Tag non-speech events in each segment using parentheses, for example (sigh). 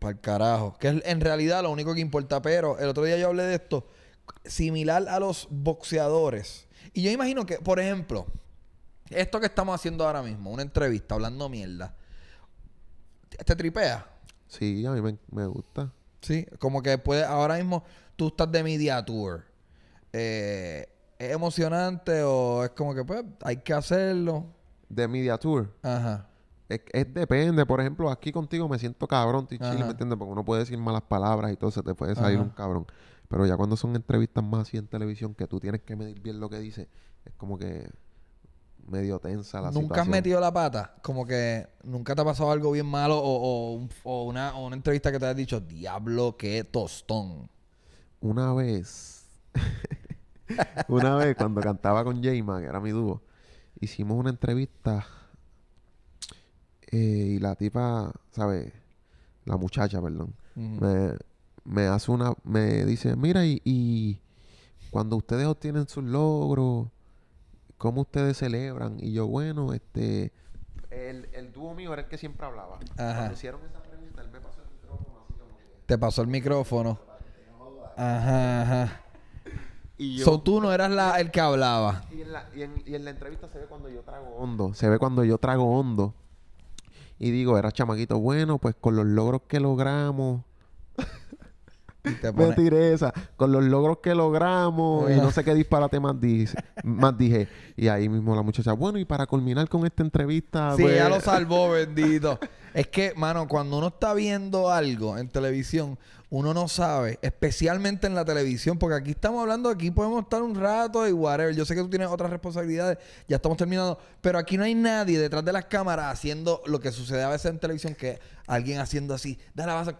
Para el carajo. Que es en realidad lo único que importa. Pero el otro día yo hablé de esto. Similar a los boxeadores. Y yo imagino que, por ejemplo, esto que estamos haciendo ahora mismo, una entrevista hablando mierda, ¿te tripea? Sí, a mí me, gusta. Sí, como que puede, ahora mismo tú estás de media tour. Eh, ¿Es emocionante o es como que pues hay que hacerlo? De media tour. Ajá. Es, depende, por ejemplo, aquí contigo me siento cabrón, Tichila, ¿me entiendes? Porque uno puede decir malas palabras y todo, se te puede salir un cabrón. Pero ya cuando son entrevistas más así en televisión, que tú tienes que medir bien lo que dices, es como que medio tensa la ¿Nunca has metido la pata? Como que nunca te ha pasado algo bien malo o, o, una, o una entrevista que te has dicho, diablo, qué tostón. Una vez, (laughs) una vez cuando cantaba con Jayman, que era mi dúo, hicimos una entrevista eh, y la tipa, ¿sabes? La muchacha, perdón. me, me, hace una. Me dice, mira, y, y cuando ustedes obtienen sus logros, ¿cómo ustedes celebran? Y yo, bueno, este. El, el dúo mío era el que siempre hablaba. Ajá. Cuando hicieron esa él me pasó el micrófono Te pasó el micrófono. Ajá, ajá. Y yo, so, tú no eras la, el que hablaba. Y en, la, y, en, y en la entrevista se ve cuando yo trago hondo. Se ve cuando yo trago hondo. Y digo, era chamaguito... bueno, pues con los logros que logramos. (laughs) Me esa. Con los logros que logramos y no sé qué disparate más, más dije. Y ahí mismo la muchacha, bueno, y para culminar con esta entrevista. Sí, ya pues". lo salvó, bendito. (laughs) Es que, mano, cuando uno está viendo algo en televisión, uno no sabe, especialmente en la televisión, porque aquí estamos hablando, aquí podemos estar un rato y whatever. Yo sé que tú tienes otras responsabilidades, ya estamos terminando, pero aquí no hay nadie detrás de las cámaras haciendo lo que sucede a veces en televisión, que alguien haciendo así, dale, avanza,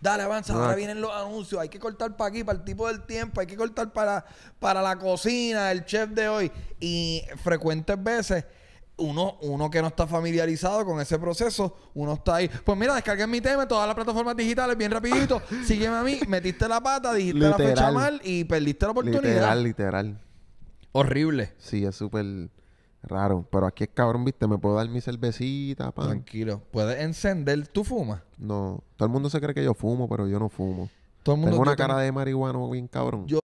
dale, avanza, ahora vienen los anuncios, hay que cortar para aquí, para el tipo del tiempo, hay que cortar para, para la cocina, el chef de hoy. Y frecuentes veces uno, uno que no está familiarizado con ese proceso, uno está ahí. Pues mira, descargué mi tema todas las plataformas digitales bien rapidito. (laughs) Sígueme a mí, metiste la pata, dijiste la fecha mal y perdiste la oportunidad. Literal, literal. Horrible. Sí, es súper raro. Pero aquí es cabrón, viste, me puedo dar mi cervecita. Tranquilo. ¿Puedes encender? tu fuma. No. Todo el mundo se cree que yo fumo, pero yo no fumo. Todo el mundo Tengo una cara de marihuano bien cabrón. Yo